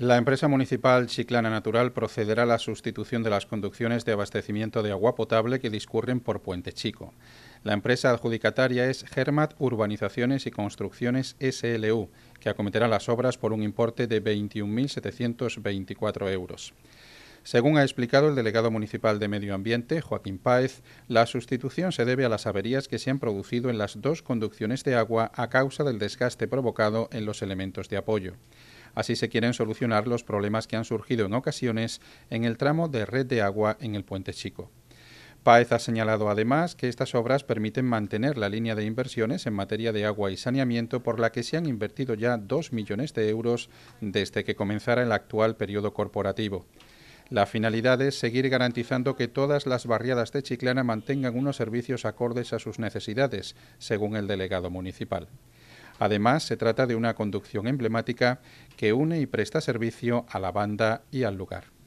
La empresa municipal Chiclana Natural procederá a la sustitución de las conducciones de abastecimiento de agua potable que discurren por Puente Chico. La empresa adjudicataria es Germat Urbanizaciones y Construcciones SLU, que acometerá las obras por un importe de 21.724 euros. Según ha explicado el delegado municipal de Medio Ambiente, Joaquín Páez, la sustitución se debe a las averías que se han producido en las dos conducciones de agua a causa del desgaste provocado en los elementos de apoyo. Así se quieren solucionar los problemas que han surgido en ocasiones en el tramo de red de agua en el puente chico. Páez ha señalado además que estas obras permiten mantener la línea de inversiones en materia de agua y saneamiento por la que se han invertido ya dos millones de euros desde que comenzara el actual periodo corporativo. La finalidad es seguir garantizando que todas las barriadas de Chiclana mantengan unos servicios acordes a sus necesidades, según el delegado municipal. Además, se trata de una conducción emblemática que une y presta servicio a la banda y al lugar.